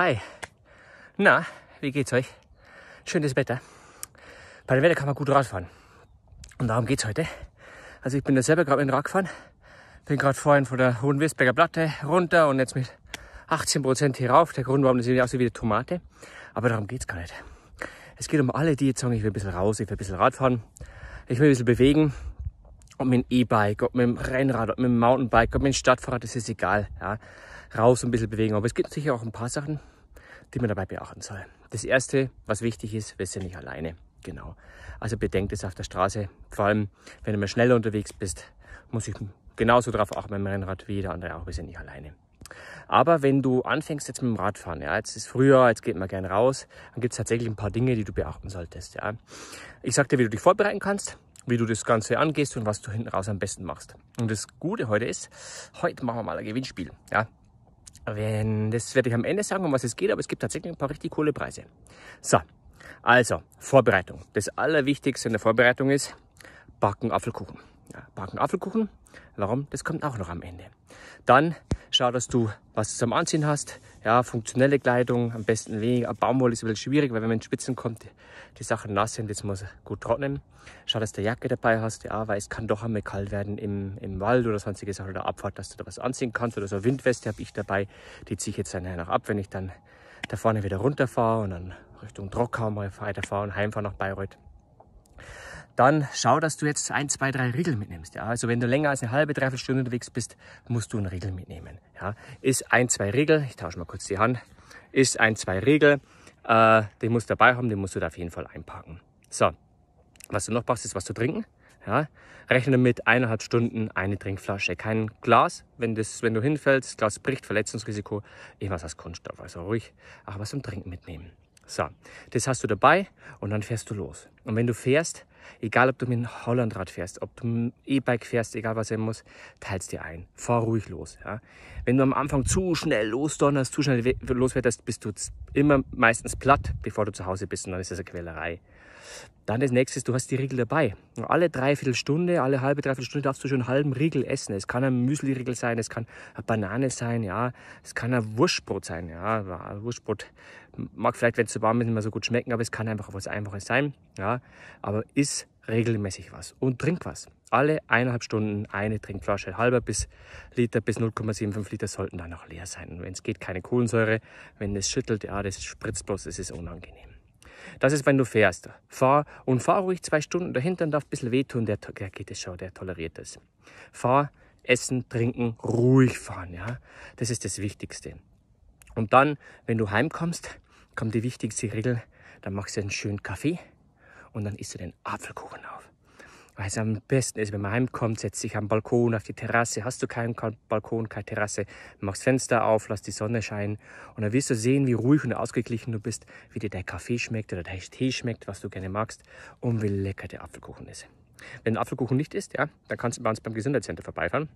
Hi. Na, wie geht's euch? Schönes Wetter. Bei dem Wetter kann man gut Radfahren. Und darum geht's heute. Also ich bin da selber gerade mit dem Rad gefahren. Bin gerade vorhin von der Hohen Wirsberger Platte runter und jetzt mit 18% hier rauf. Der Grund, warum das sieht aussieht wie eine Tomate. Aber darum geht's gar nicht. Es geht um alle, die jetzt sagen, ich will ein bisschen raus, ich will ein bisschen Radfahren. Ich will ein bisschen bewegen. Ob mit dem E-Bike, ob mit dem Rennrad, ob mit dem Mountainbike, ob mit dem Stadtfahrrad, das ist egal. Ja raus und ein bisschen bewegen. Aber es gibt sicher auch ein paar Sachen, die man dabei beachten soll. Das erste, was wichtig ist, wir sind nicht alleine. Genau. Also bedenkt es auf der Straße. Vor allem, wenn du mal schneller unterwegs bist, muss ich genauso drauf achten beim Rennrad wie jeder andere auch. Wir sind nicht alleine. Aber wenn du anfängst jetzt mit dem Radfahren, ja, jetzt ist früher, jetzt geht man gern raus, dann gibt es tatsächlich ein paar Dinge, die du beachten solltest. Ja. Ich sag dir, wie du dich vorbereiten kannst, wie du das Ganze angehst und was du hinten raus am besten machst. Und das Gute heute ist, heute machen wir mal ein Gewinnspiel. Ja. Wenn, das werde ich am Ende sagen, um was es geht, aber es gibt tatsächlich ein paar richtig coole Preise. So, also Vorbereitung. Das Allerwichtigste in der Vorbereitung ist Backen Apfelkuchen. Ja, backen Apfelkuchen. Warum? Das kommt auch noch am Ende. Dann schau, dass du was zum Anziehen hast, ja, funktionelle Kleidung, am besten weniger. Baumwolle ist ein bisschen schwierig, weil wenn man in Spitzen kommt, die, die Sachen nass sind, jetzt muss gut trocknen. Schau, dass du eine Jacke dabei hast, ja, weil es kann doch einmal kalt werden im, im Wald oder sonstige Sachen oder Abfahrt, dass du da was anziehen kannst oder so eine Windweste habe ich dabei, die ziehe ich jetzt dann noch ab, wenn ich dann da vorne wieder runterfahre und dann Richtung Trockau mal weiterfahre und heimfahre nach Bayreuth dann schau, dass du jetzt ein, zwei, drei Riegel mitnimmst. Ja? Also wenn du länger als eine halbe, dreiviertel Stunde unterwegs bist, musst du einen Riegel mitnehmen. Ja? Ist ein, zwei Riegel, ich tausche mal kurz die Hand, ist ein, zwei Riegel, äh, den musst du dabei haben, den musst du da auf jeden Fall einpacken. So, was du noch brauchst, ist was zu trinken. Ja? Rechne mit eineinhalb Stunden eine Trinkflasche. Kein Glas, wenn, das, wenn du hinfällst, Glas bricht, Verletzungsrisiko, irgendwas aus Kunststoff. Also ruhig auch was zum Trinken mitnehmen. So, das hast du dabei und dann fährst du los. Und wenn du fährst, Egal, ob du mit einem Hollandrad fährst, ob du mit einem E-Bike fährst, egal was sein muss, teilst dir ein. Fahr ruhig los. Ja? Wenn du am Anfang zu schnell losdonnerst, zu schnell loswetterst, bist du immer meistens platt, bevor du zu Hause bist und dann ist das eine Quälerei. Dann das nächste ist, du hast die Riegel dabei. Alle dreiviertel Stunde, alle halbe, dreiviertel Stunde darfst du schon einen halben Riegel essen. Es kann ein Müsli-Riegel sein, es kann eine Banane sein, ja. Es kann ein Wurstbrot sein, ja. Wurstbrot mag vielleicht, wenn es zu warm ist, nicht mehr so gut schmecken, aber es kann einfach was Einfaches sein, ja. Aber isst regelmäßig was und trink was. Alle eineinhalb Stunden eine Trinkflasche, halber bis Liter bis 0,75 Liter sollten dann noch leer sein. Wenn es geht, keine Kohlensäure. Wenn es schüttelt, ja, das spritzt bloß, das ist unangenehm. Das ist, wenn du fährst. Fahr und fahr ruhig zwei Stunden. Der Hintern darf ein bisschen wehtun, der, der geht es schon, der toleriert es. Fahr, essen, trinken, ruhig fahren. Ja? Das ist das Wichtigste. Und dann, wenn du heimkommst, kommt die wichtigste Regel, dann machst du einen schönen Kaffee und dann isst du den Apfelkuchen auf weil es am besten ist, also wenn man heimkommt, setzt sich am Balkon, auf die Terrasse. Hast du keinen Balkon, keine Terrasse, machst Fenster auf, lass die Sonne scheinen und dann wirst du sehen, wie ruhig und ausgeglichen du bist, wie dir der Kaffee schmeckt oder der Tee schmeckt, was du gerne magst und wie lecker der Apfelkuchen ist. Wenn der Apfelkuchen nicht ist, ja, dann kannst du bei uns beim Gesundheitscenter vorbeifahren.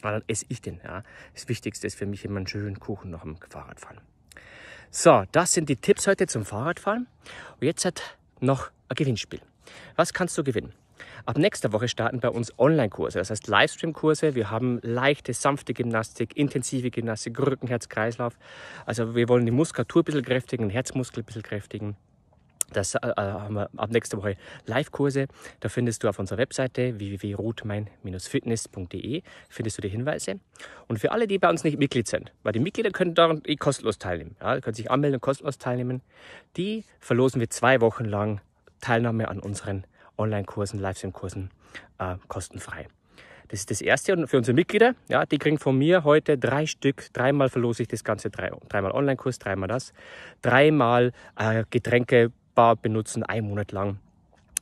Aber dann esse ich den. Ja. Das Wichtigste ist für mich immer einen schönen Kuchen noch am Fahrradfahren. So, das sind die Tipps heute zum Fahrradfahren. Und jetzt hat noch ein Gewinnspiel. Was kannst du gewinnen? Ab nächster Woche starten bei uns Online-Kurse, das heißt Livestream-Kurse. Wir haben leichte, sanfte Gymnastik, intensive Gymnastik, Rücken, Herz, Kreislauf. Also wir wollen die Muskulatur ein bisschen kräftigen, den Herzmuskel ein bisschen kräftigen. Das äh, äh haben wir ab nächster Woche Live-Kurse. Da findest du auf unserer Webseite www.rotmein-fitness.de findest du die Hinweise. Und für alle, die bei uns nicht Mitglied sind, weil die Mitglieder können daran eh kostenlos teilnehmen, ja, können sich anmelden und kostenlos teilnehmen, die verlosen wir zwei Wochen lang Teilnahme an unseren Online-Kursen, Livestream-Kursen äh, kostenfrei. Das ist das Erste. Und für unsere Mitglieder, ja, die kriegen von mir heute drei Stück. Dreimal verlose ich das Ganze. Drei, dreimal Online-Kurs, dreimal das. Dreimal äh, Getränke, Bar benutzen, einen Monat lang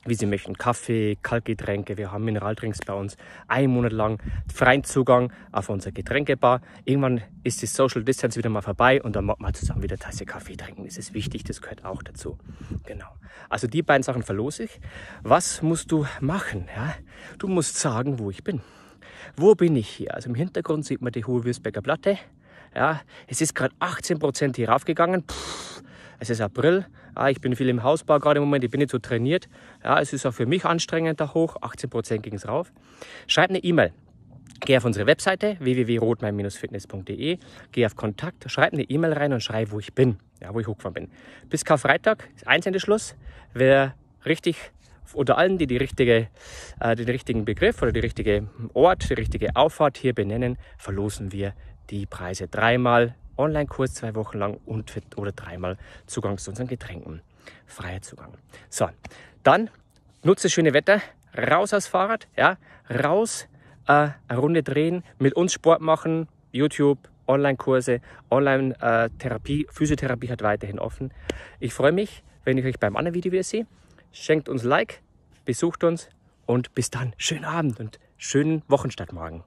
wie Sie möchten. Kaffee, Kaltgetränke, wir haben Mineraldrinks bei uns. Ein Monat lang freien Zugang auf unser Getränkebar. Irgendwann ist die Social Distance wieder mal vorbei und dann mag man zusammen wieder Tasse Kaffee trinken. Das ist wichtig, das gehört auch dazu. Genau. Also die beiden Sachen verlose ich. Was musst du machen? Ja? Du musst sagen, wo ich bin. Wo bin ich hier? Also im Hintergrund sieht man die hohe Würzberger Platte. Ja, es ist gerade 18% hier raufgegangen. Pff, es ist April, ja, ich bin viel im Hausbau gerade im Moment, ich bin nicht so trainiert. Ja, es ist auch für mich anstrengend da hoch, 18% ging es rauf. Schreib eine E-Mail. Geh auf unsere Webseite www.rotwein-fitness.de, geh auf Kontakt, schreib eine E-Mail rein und schreib, wo ich bin, ja, wo ich hochgefahren bin. Bis Karfreitag ist einzelne Schluss. Wer richtig unter allen, die, die richtige, äh, den richtigen Begriff oder den richtigen Ort, die richtige Auffahrt hier benennen, verlosen wir die Preise dreimal Online-Kurs zwei Wochen lang und für, oder dreimal Zugang zu unseren Getränken. Freier Zugang. So, dann nutze das schöne Wetter, raus aus Fahrrad, ja, raus, äh, eine Runde drehen, mit uns Sport machen, YouTube, Online-Kurse, Online-Therapie, äh, Physiotherapie hat weiterhin offen. Ich freue mich, wenn ich euch beim anderen Video wieder sehe. Schenkt uns Like, besucht uns und bis dann. Schönen Abend und schönen Wochenstart morgen.